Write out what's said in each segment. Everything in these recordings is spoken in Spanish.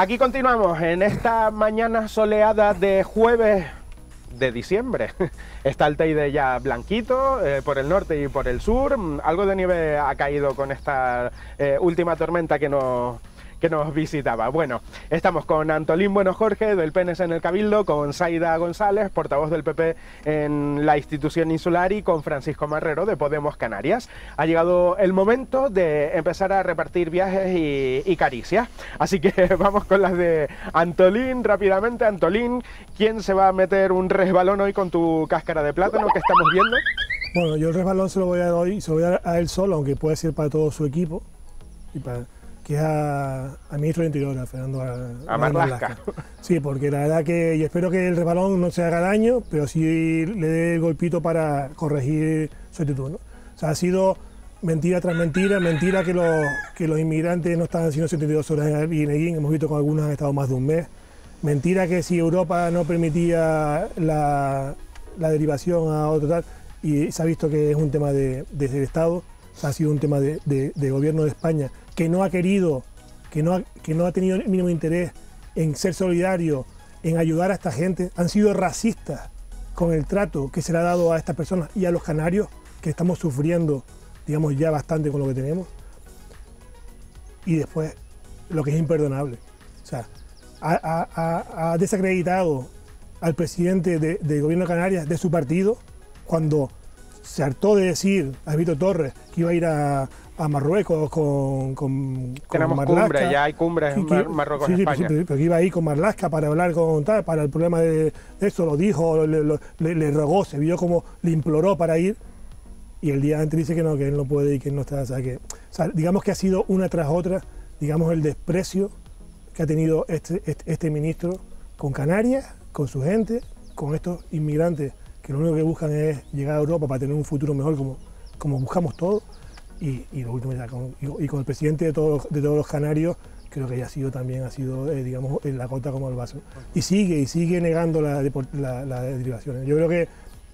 Aquí continuamos en esta mañana soleada de jueves de diciembre. Está el Teide ya blanquito eh, por el norte y por el sur. Mm, algo de nieve ha caído con esta eh, última tormenta que nos que nos visitaba. Bueno, estamos con Antolín Bueno Jorge del PNS en el Cabildo, con Saida González, portavoz del PP en la institución insular y con Francisco Marrero de Podemos Canarias. Ha llegado el momento de empezar a repartir viajes y, caricias. Así que vamos con las de Antolín rápidamente. Antolín, ¿quién se va a meter un resbalón hoy con tu cáscara de plátano que estamos viendo? Bueno, yo el resbalón se lo voy a dar hoy, se lo voy a dar a él solo, aunque puede ser para todo su equipo. Y para que es a, ministro de Interior, a Fernando a, Sí, porque la verdad que, y espero que el rebalón no se haga daño, pero sí le dé el golpito para corregir su actitud. O sea, ha sido mentira tras mentira, mentira que los, que los inmigrantes no están haciendo 72 horas en Guineguín, hemos visto que algunos han estado más de un mes. Mentira que si Europa no permitía la, derivación a otro tal, y se ha visto que es un tema desde el Estado ha sido un tema de, gobierno de España, que no ha querido, que no ha, tenido el mínimo interés en ser solidario, en ayudar a esta gente, han sido racistas con el trato que se le ha dado a estas personas y a los canarios, que estamos sufriendo, digamos, ya bastante con lo que tenemos. Y después, lo que es imperdonable. O sea, ha, desacreditado al presidente del Gobierno de Canarias, de su partido, cuando se hartó de decir a Vito Torres que iba a ir a, Marruecos con, con, Tenemos con cumbre, ya hay cumbres en Marruecos sí, España. Pero, pero que iba ir con Marlaska para hablar con tal, para el problema de, eso, lo dijo, le, rogó, se vio como le imploró para ir. Y el día antes dice que no, que él no puede y que él no está. O sea, que, digamos que ha sido una tras otra, digamos, el desprecio que ha tenido este, este, este ministro con Canarias, con su gente, con estos inmigrantes que lo único que buscan es llegar a Europa para tener un futuro mejor como, como buscamos todos. Y, y lo último, ya con, y, con el presidente de todos, de todos los canarios, creo que ya ha sido también, ha sido, eh, digamos, en la cota como el vaso. Y sigue, y sigue negando las la, derivaciones. Yo creo que,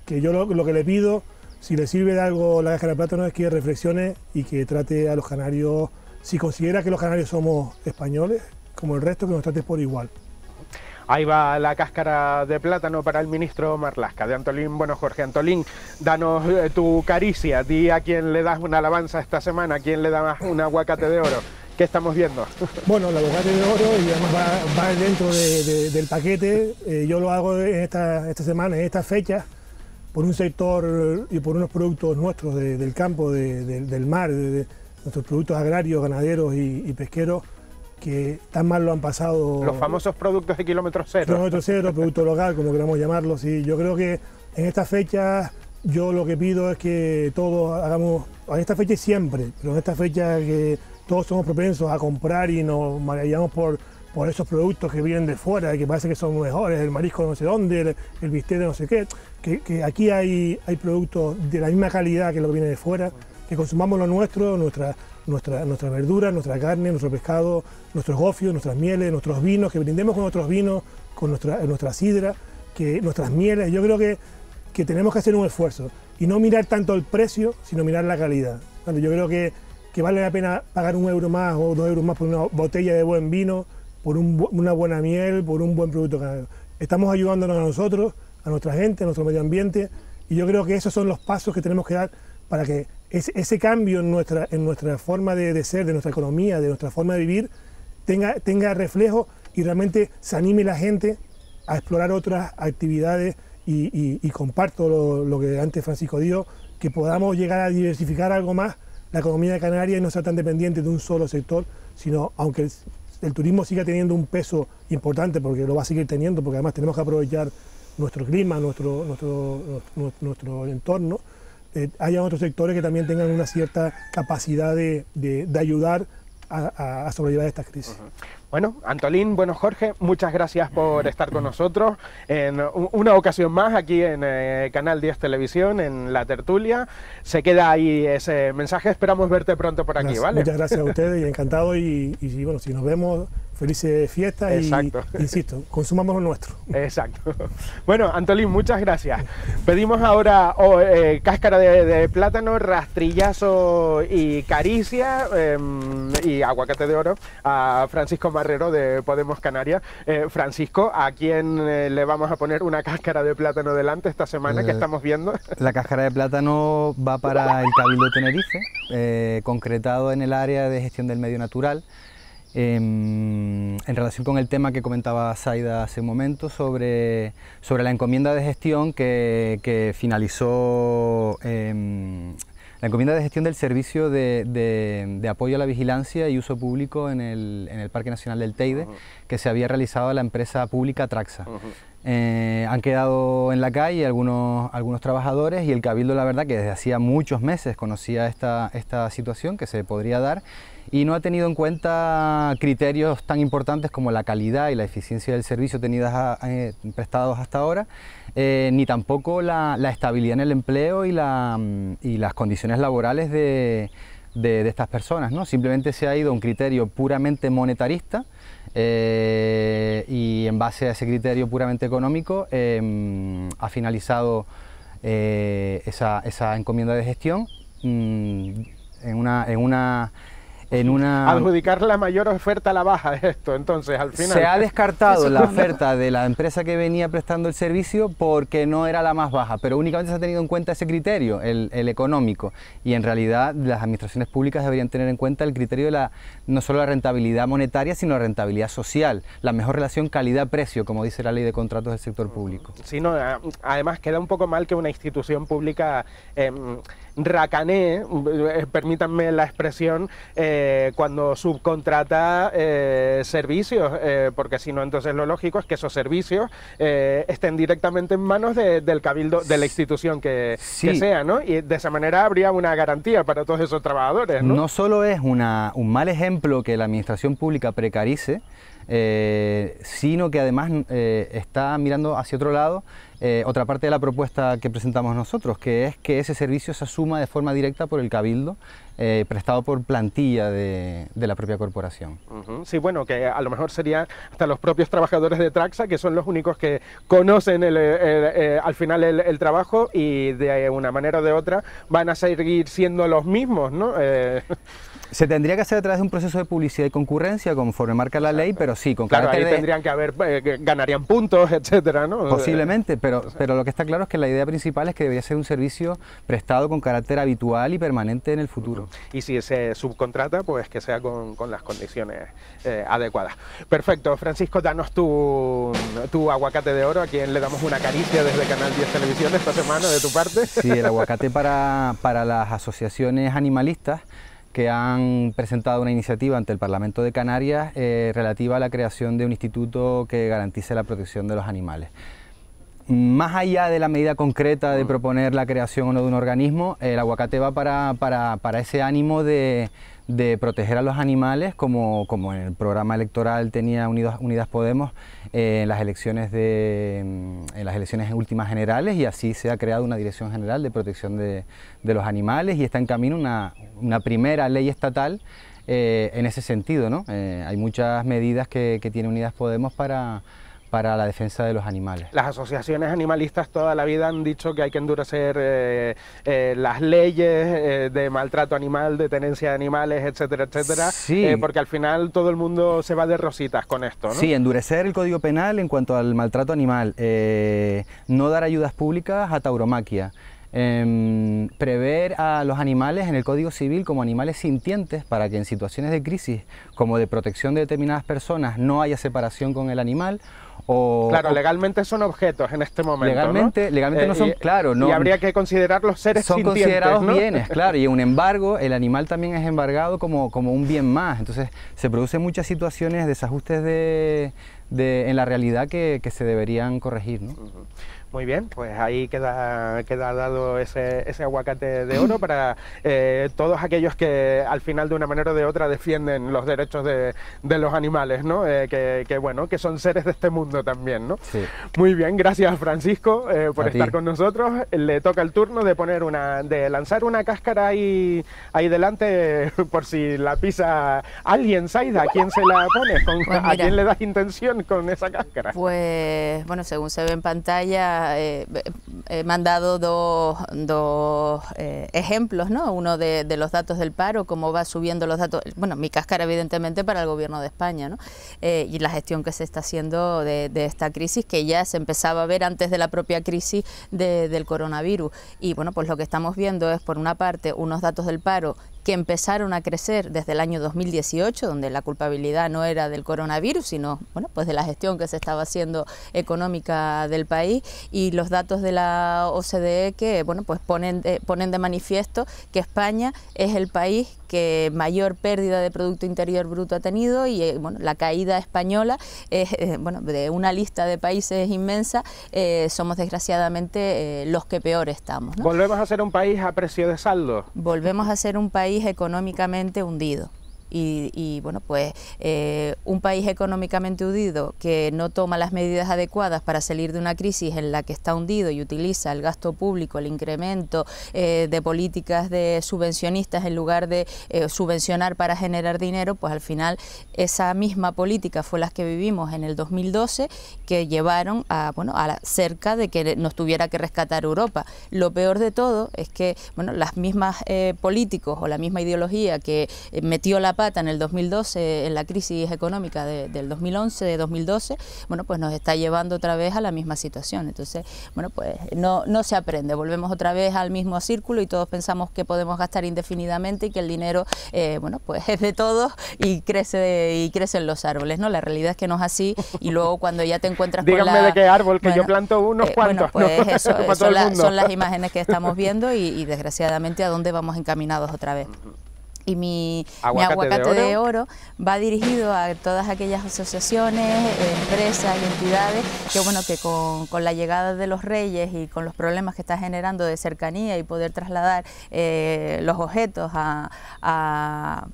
que yo lo, que le pido, si le sirve de algo la caja de plátano, es que reflexione y que trate a los canarios, si considera que los canarios somos españoles, como el resto, que nos trate por igual. Ahí va la cáscara de plátano para el ministro Marlasca. De Antolín, bueno, Jorge Antolín, danos eh, tu caricia, di a quién le das una alabanza esta semana, a quién le das un aguacate de oro. ¿Qué estamos viendo? Bueno, el aguacate de oro va, dentro del paquete. Eh, yo lo hago esta, semana, en esta fecha... por un sector eh, y por unos productos nuestros del campo, del mar, de nuestros productos agrarios, ganaderos y pesqueros que tan mal lo han pasado. Los famosos productos de kilómetro cero. Kilómetro cero, producto local, como queramos llamarlos. Y yo creo que en esta fecha... yo lo que pido es que todos hagamos, en esta fecha siempre, pero en esta fecha que todos somos propensos a comprar y nos maravillamos por, por esos productos que vienen de fuera, que parece que son mejores, el marisco no sé dónde, el, bistec no sé qué, que, aquí hay, hay productos de la misma calidad que lo que viene de fuera, que consumamos lo nuestro, nuestra nuestra, nuestras verduras, nuestra carne, nuestro pescado, nuestros gofios, nuestras mieles, nuestros vinos, que brindemos con nuestros vinos, con nuestra, nuestra sidra, que, nuestras mieles. Yo creo que, que tenemos que hacer un esfuerzo y no mirar tanto el precio, sino mirar la calidad. yo creo que, que, vale la pena pagar un euro más o dos euros más por una botella de buen vino, por una buena miel, por un buen producto Estamos ayudándonos a nosotros, a nuestra gente, a nuestro medio ambiente, y yo creo que esos son los pasos que tenemos que dar para que ese cambio en nuestra, forma de, ser, de nuestra economía, de nuestra forma de vivir, tenga, reflejo y realmente se anime la gente a explorar otras actividades y, comparto lo, que antes Francisco dijo, que podamos llegar a diversificar algo más la economía de Canarias y no ser tan dependiente de un solo sector, sino aunque el, turismo siga teniendo un peso importante, porque lo va a seguir teniendo, porque además tenemos que aprovechar nuestro clima, nuestro, nuestro entorno, eh, hayan otros sectores que también tengan una cierta capacidad de, ayudar a, a, sobrellevar esta crisis. Bueno, Antolín, bueno Jorge, muchas gracias por estar con nosotros en una ocasión más aquí en eh, Canal 10 Televisión, en La Tertulia. Se queda ahí ese mensaje, esperamos verte pronto por aquí, ¿vale? Muchas gracias a ustedes y encantado y bueno, si nos vemos felices fiestas insisto, consumamos lo nuestro. Exacto. Bueno, Antolín, muchas gracias. Pedimos ahora oh, eh, cáscara de, plátano, rastrillazo y caricia em, y aguacate de oro a Francisco Marrero de Podemos Canarias. Eh, Francisco, ¿a quién eh, le vamos a poner una cáscara de plátano delante esta semana que estamos viendo? La cáscara de plátano va para el Cabildo de Tenerife, concretado en el área de gestión del medio natural. Em, en relación con el tema que comentaba Saida hace un momento sobre, la encomienda de gestión que, finalizó em, la encomienda de gestión del servicio de, apoyo a la vigilancia y uso público en el, Parque Nacional del Teide, que se había realizado la empresa pública Traxa. Eh, han quedado en la calle algunos, algunos trabajadores y el Cabildo, la verdad, que desde hacía muchos meses conocía esta, esta situación que se podría dar y no ha tenido en cuenta criterios tan importantes como la calidad y la eficiencia del servicio tenidas eh, prestados hasta ahora, eh, ni tampoco la, estabilidad en el empleo y, mm, las condiciones laborales de, estas personas. ¿no? Simplemente se ha ido a un criterio puramente monetarista eh, y en base a ese criterio puramente económico mm, ha finalizado esa, encomienda de gestión. Mm, en una en una... Adjudicar la mayor oferta a la baja de esto, entonces al final... Se ha descartado la oferta de la empresa que venía prestando el servicio porque no era la más baja, pero únicamente se ha tenido en cuenta ese criterio, el, económico, y en realidad las administraciones públicas deberían tener en cuenta el criterio de la, no solo la rentabilidad monetaria, sino la rentabilidad social, la mejor relación calidad-precio, como dice la ley de contratos del sector público. Sí, además queda un poco mal que una institución pública... Em, racané, eh, permítanme la expresión, eh, cuando subcontrata eh, servicios, porque si no, entonces lo lógico es que esos servicios estén directamente en manos del cabildo, de la institución que, sea, ¿no? Y de esa manera habría una garantía para todos esos trabajadores, ¿no? No solo es una, un mal ejemplo que la administración pública precarice, eh, sino que además eh, está mirando hacia otro lado eh, otra parte de la propuesta que presentamos nosotros, que es que ese servicio se asuma de forma directa por el Cabildo, prestado por plantilla de, la propia corporación. Sí, bueno, que a lo mejor sería hasta los propios trabajadores de Traxa, que son los únicos que conocen al final el, trabajo y de una manera o de otra van a seguir siendo los mismos, ¿no? Se tendría que hacer a través de un proceso de publicidad y concurrencia conforme marca la ley, pero sí, con claro, tendrían que haber, eh, ganarían puntos, etcétera, ¿no? Posiblemente, eh, pero, pero lo que está claro es que la idea principal es que debería ser un servicio prestado con carácter habitual y permanente en el futuro. Y si se subcontrata, pues que sea con, las condiciones eh, adecuadas. Perfecto, Francisco, danos tu, tu aguacate de oro, a quien le damos una caricia desde Canal 10 Televisión esta semana de tu parte. Sí, el aguacate para, para las asociaciones animalistas que han presentado una iniciativa ante el Parlamento de Canarias eh, relativa a la creación de un instituto que garantice la protección de los animales. Más allá de la medida concreta de ah. proponer la creación o no de un organismo, el aguacate va para ese ánimo de, de proteger a los animales, como, como en el programa electoral tenía Unidas, Podemos eh, en, las elecciones de, mm, las elecciones últimas generales, y así se ha creado una Dirección General de Protección de, de los Animales y está en camino una, una primera ley estatal eh, en ese sentido. ¿no? Eh, hay muchas medidas que, que tiene Unidas Podemos para para la defensa de los animales. Las asociaciones animalistas toda la vida han dicho que hay que endurecer eh, eh, las leyes eh, de maltrato animal, de tenencia de animales, etcétera, etcétera, sí. porque al final todo el mundo se va de rositas con esto. ¿no? Sí, endurecer el Código Penal en cuanto al maltrato animal, no dar ayudas públicas a tauromaquia. Em, prever a los animales en el Código Civil como animales sintientes para que en situaciones de crisis como de protección de determinadas personas no haya separación con el animal claro, legalmente son objetos en este momento. Legalmente, ¿no? legalmente eh, no son, claro, no. Y habría que considerar los seres Son considerados bienes, claro. Y un embargo, el animal también es embargado como, como un bien más. Entonces, se producen muchas situaciones, desajustes de, de en la realidad que, se deberían corregir, ¿no? Muy bien, pues ahí queda, queda dado ese, aguacate de oro para eh, todos aquellos que al final de una manera o de otra defienden los derechos de, los animales, ¿no? Eh, que, bueno, que son seres de este mundo también, ¿no? Muy bien, gracias Francisco eh, por estar con nosotros. Le toca el turno de poner una, de lanzar una cáscara ahí, ahí delante por si la pisa alguien, Saida, ¿a quién se la pone pues ¿A quién le das intención con esa cáscara? Pues bueno, según se ve en pantalla He eh, mandado dos, eh, ejemplos, ¿no? uno de, los datos del paro, cómo va subiendo los datos, bueno, mi cáscara evidentemente para el gobierno de España, eh, y la gestión que se está haciendo de, esta crisis que ya se empezaba a ver antes de la propia crisis del coronavirus. Y bueno, pues lo que estamos viendo es, por una parte, unos datos del paro que empezaron a crecer desde el año 2018, donde la culpabilidad no era del coronavirus, sino bueno, pues de la gestión que se estaba haciendo económica del país y los datos de la OCDE que bueno, pues ponen de, ponen de manifiesto que España es el país que mayor pérdida de producto interior bruto ha tenido y eh, bueno, la caída española es eh, bueno, de una lista de países inmensa, eh, somos desgraciadamente los que peor estamos. Volvemos a ser un país a precio de saldo. Volvemos a ser un país económicamente hundido. Y, bueno, pues eh, un país económicamente hundido que no toma las medidas adecuadas para salir de una crisis en la que está hundido y utiliza el gasto público, el incremento eh, de políticas de subvencionistas en lugar de eh, subvencionar para generar dinero, pues al final esa misma política fue las que vivimos en el 2012 que llevaron a, bueno, a cerca de que nos tuviera que rescatar Europa. Lo peor de todo es que, bueno, las mismas políticos o la misma ideología que metió la pata en el 2012, en la crisis económica del 2011, de 2012, bueno, pues nos está llevando otra vez a la misma situación. Entonces, bueno, pues no, no se aprende, volvemos otra vez al mismo círculo y todos pensamos que podemos gastar indefinidamente y que el dinero, eh, bueno, pues es de todos y crece y crecen los árboles, ¿no? La realidad es que no es así y luego cuando ya te encuentras con Díganme de qué árbol, que yo planto unos eh, cuantos. Bueno, pues eso, eh, son, las imágenes que estamos viendo y, y desgraciadamente a dónde vamos encaminados otra vez y mi aguacate, de, oro. va dirigido a todas aquellas asociaciones, empresas y entidades que bueno que con, la llegada de los reyes y con los problemas que está generando de cercanía y poder trasladar eh, los objetos a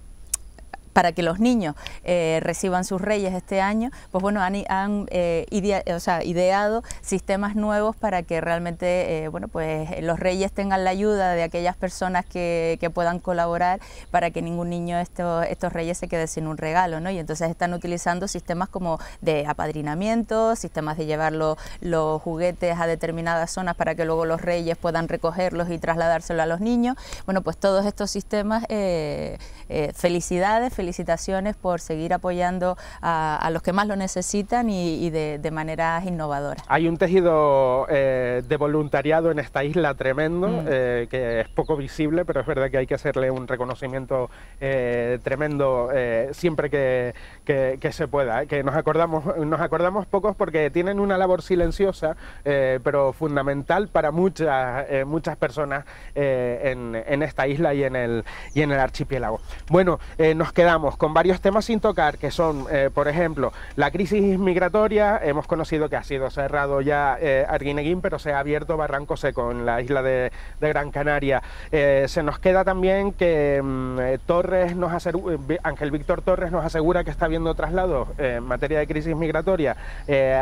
para que los niños eh, reciban sus reyes este año, pues bueno, han, han eh, ideado sistemas nuevos para que realmente eh, bueno, pues los reyes tengan la ayuda de aquellas personas que, puedan colaborar para que ningún niño de estos reyes se quede sin un regalo, ¿no? Y entonces están utilizando sistemas como de apadrinamiento, sistemas de llevar los, los juguetes a determinadas zonas para que luego los reyes puedan recogerlos y trasladárselos a los niños. Bueno, pues todos estos sistemas eh, felicidades, felicitaciones por seguir apoyando a, los que más lo necesitan y, de, maneras innovadoras. Hay un tejido eh, de voluntariado en esta isla tremendo, mm. eh, que es poco visible, pero es verdad que hay que hacerle un reconocimiento tremendo siempre que, se pueda. Que nos acordamos, nos acordamos pocos porque tienen una labor silenciosa, pero fundamental para muchas, muchas personas en, en esta isla y en el, y en el archipiélago. Bueno, eh, nos quedamos con varios temas sin tocar, que son, eh, por ejemplo, la crisis migratoria. Hemos conocido que ha sido cerrado ya eh, Arguineguín, pero se ha abierto Barranco Seco en la isla de, Gran Canaria. se nos queda también que mm, Torres nos Ángel Víctor Torres nos asegura que está habiendo traslados en materia de crisis migratoria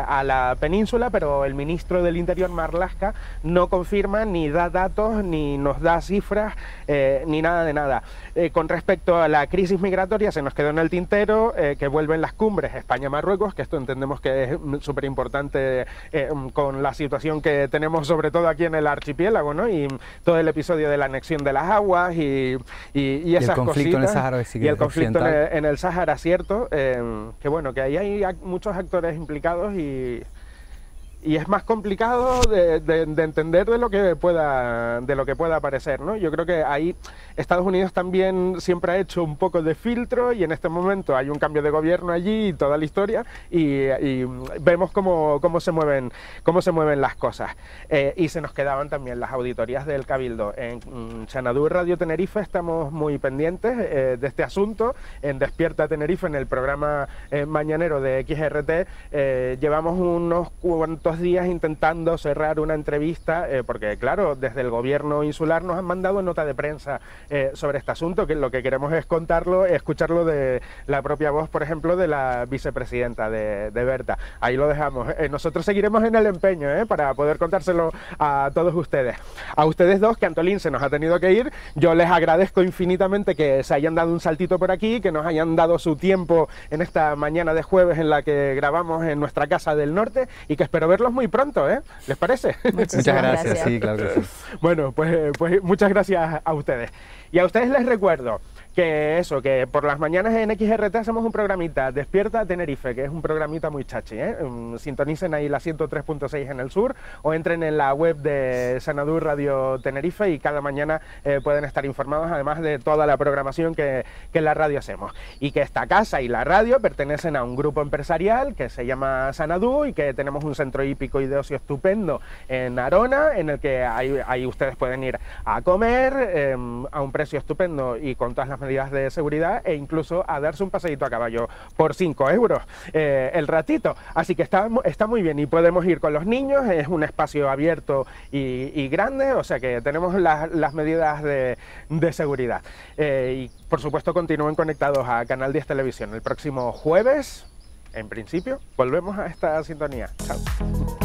a la península, pero el ministro del Interior, Marlasca, no confirma ni da datos, ni nos da cifras, ni nada de nada. con respecto ...toda la crisis migratoria, se nos quedó en el tintero eh, que vuelven las cumbres España-Marruecos, que esto entendemos que es súper importante eh, mm, con la situación que tenemos sobre todo aquí en el archipiélago, ¿no? Y todo el episodio de la anexión de las aguas y, y, esas cositas. Y el conflicto en el Sáhara. en el, Sáhara, cierto, eh, que bueno, que ahí hay muchos actores implicados y y es más complicado de, entender de lo que pueda de lo que pueda aparecer no yo creo que ahí Estados Unidos también siempre ha hecho un poco de filtro y en este momento hay un cambio de gobierno allí y toda la historia y, vemos cómo, cómo se mueven cómo se mueven las cosas eh, y se nos quedaban también las auditorías del Cabildo en Xanadu Radio Tenerife estamos muy pendientes eh, de este asunto en Despierta Tenerife en el programa eh, mañanero de XRT llevamos unos cuantos días intentando cerrar una entrevista, eh, porque claro, desde el gobierno insular nos han mandado nota de prensa eh, sobre este asunto, que lo que queremos es contarlo, escucharlo de la propia voz, por ejemplo, de la vicepresidenta de, de Berta. Ahí lo dejamos. Eh, nosotros seguiremos en el empeño para poder contárselo a todos ustedes. A ustedes dos, que Antolín se nos ha tenido que ir, yo les agradezco infinitamente que se hayan dado un saltito por aquí, que nos hayan dado su tiempo en esta mañana de jueves en la que grabamos en nuestra casa del norte y que espero ver muy pronto, ¿eh? ¿Les parece? Muchas, gracias. Bueno, pues, pues muchas gracias a ustedes. Y a ustedes les recuerdo que eso, que por las mañanas en XRT hacemos un programita, Despierta Tenerife, que es un programita muy chachi, ¿eh? mm, Sintonicen ahí la 103.6 en el sur o entren en la web de Sanadú Radio Tenerife y cada mañana eh, pueden estar informados además de toda la programación que, que la radio hacemos. Y que esta casa y la radio pertenecen a un grupo empresarial que se llama Sanadú y que tenemos un centro hípico y de ocio estupendo en Arona, en el que ahí, ustedes pueden ir a comer em, a un precio estupendo y con todas las de seguridad e incluso a darse un paseíto a caballo por 5 euros eh, el ratito. Así que está, está muy bien y podemos ir con los niños, es un espacio abierto y, grande, o sea que tenemos las, medidas de, seguridad. Eh, y por supuesto continúen conectados a Canal 10 Televisión. El próximo jueves, en principio, volvemos a esta sintonía. Chao.